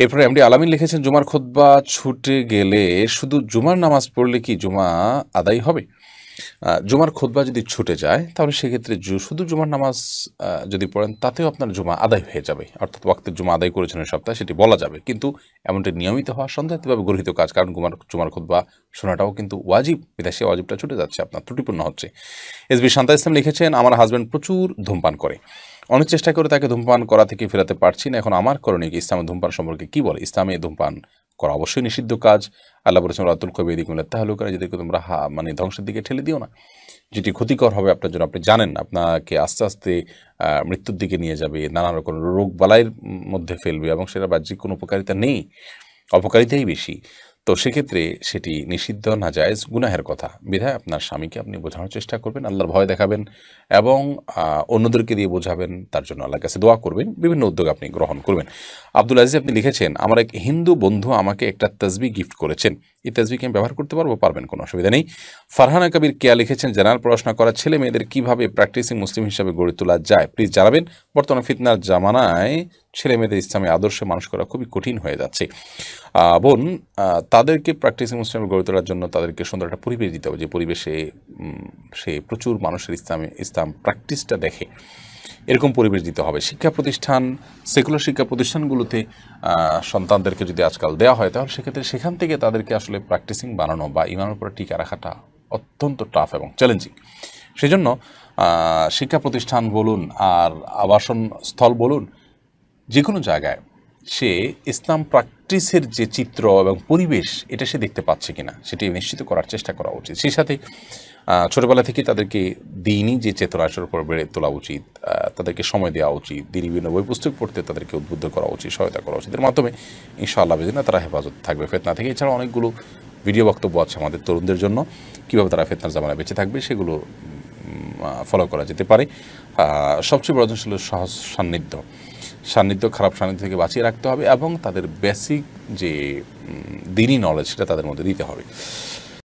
এরপরে এমডি আলামিন লিখেছেন জুমার খোদবা ছুটে গেলে শুধু জুমার নামাজ পড়লে কি জুমা আদায় হবে জুমার খোদবা যদি ছুটে যায় তাহলে সেক্ষেত্রে শুধু জুমার নামাজ যদি পড়েন তাতেও আপনার জুমা আদায় হয়ে যাবে অর্থাৎ ওয়াক্তের জুমা আদায় করেছেন ওই সপ্তাহে সেটি বলা যাবে কিন্তু এমনটি নিয়মিত হওয়া সন্দেহাতীভাবে গৃহীত কাজ কারণ কুমার জুমার খোদবা শোনাটাও কিন্তু ওয়াজিব বিদেশে ওয়াজিবটা ছুটে যাচ্ছে আপনার ত্রুটিপূর্ণ হচ্ছে এস বি শান্তা ইসলাম লিখেছেন আমার হাজব্যান্ড প্রচুর ধূমপান করে অনেক চেষ্টা করে তাকে ধূমপান করা থেকে ফেরাতে পারছি না এখন আমার করণীয় কি ইসলামে ধূমপান সম্পর্কে কি বলে ইসলামে ধূমপান করা অবশ্যই নিষিদ্ধ কাজ আল্লাহ বলেছেন আতুল কবি এদিকে তাহলে করা যেদিকে তোমরা হা মানে ধ্বংসের দিকে ঠেলে দিও না যেটি ক্ষতিকর হবে আপনার জন্য আপনি জানেন আপনাকে আস্তে আস্তে মৃত্যুর দিকে নিয়ে যাবে নানা রকম রোগ বালাইয়ের মধ্যে ফেলবে এবং সেটা বাহ্যিক কোনো উপকারিতা নেই অপকারিতাই বেশি তো সেক্ষেত্রে সেটি নিষিদ্ধ না জায়জ গুনাহের কথা বিধায় আপনার স্বামীকে আপনি বোঝানোর চেষ্টা করবেন আল্লাহর ভয় দেখাবেন এবং অন্যদেরকে দিয়ে বোঝাবেন তার জন্য আল্লাহর কাছে দোয়া করবেন বিভিন্ন উদ্যোগ আপনি গ্রহণ করবেন আব্দুল আজিজ আপনি লিখেছেন আমার এক হিন্দু বন্ধু আমাকে একটা তসবি গিফট করেছেন এই তসবিকে আমি ব্যবহার করতে পারবো পারবেন কোনো অসুবিধা নেই ফারহানা কবির কেয়া লিখেছেন জানার পড়াশোনা করা ছেলে মেয়েদের কীভাবে প্র্যাকটিসিং মুসলিম হিসাবে গড়ে তোলা যায় প্লিজ জানাবেন বর্তমানে ফিতনার জামানায় ছেলে মেয়েদের ইসলামী আদর্শে মানুষ করা খুবই কঠিন হয়ে যাচ্ছে বোন তাদেরকে প্র্যাকটিসিং মুসলিম গড়ে তোলার জন্য তাদেরকে সুন্দর একটা পরিবেশ দিতে হবে যে পরিবেশে সে প্রচুর মানুষের ইসলামী ইসলাম প্র্যাকটিসটা দেখে এরকম পরিবেশ দিতে হবে শিক্ষা প্রতিষ্ঠান সেকুলার শিক্ষা প্রতিষ্ঠানগুলোতে সন্তানদেরকে যদি আজকাল দেওয়া হয় তাহলে সেক্ষেত্রে সেখান থেকে তাদেরকে আসলে প্র্যাকটিসিং বানানো বা ইমানের উপরে টিকা রাখাটা অত্যন্ত টাফ এবং চ্যালেঞ্জিং সেজন্য শিক্ষা প্রতিষ্ঠান বলুন আর আবাসন স্থল বলুন যে কোনো জায়গায় সে ইসলাম প্র্যাকটিসের যে চিত্র এবং পরিবেশ এটা সে দেখতে পাচ্ছে কিনা সেটি নিশ্চিত করার চেষ্টা করা উচিত সেই সাথে ছোটোবেলা থেকে তাদেরকে দিনই যে চেতনাশার উপর বেড়ে তোলা উচিত তাদেরকে সময় দেওয়া উচিত দিনই বিভিন্ন বই পুস্তক পড়তে তাদেরকে উদ্বুদ্ধ করা উচিত সহায়তা করা উচিত এর মাধ্যমে ইনশাআল্লাহ বেদিনা তারা হেফাজত থাকবে ফেতনা থেকে এছাড়া অনেকগুলো ভিডিও বক্তব্য আছে আমাদের তরুণদের জন্য কীভাবে তারা ফেতনার জামানা বেঁচে থাকবে সেগুলো ফলো করা যেতে পারে সবচেয়ে বড় ছিল সহজ সান্নিধ্য সান্নিধ্য খারাপ সান্নিধ্য থেকে বাঁচিয়ে রাখতে হবে এবং তাদের বেসিক যে দিনই নলেজ সেটা তাদের মধ্যে দিতে হবে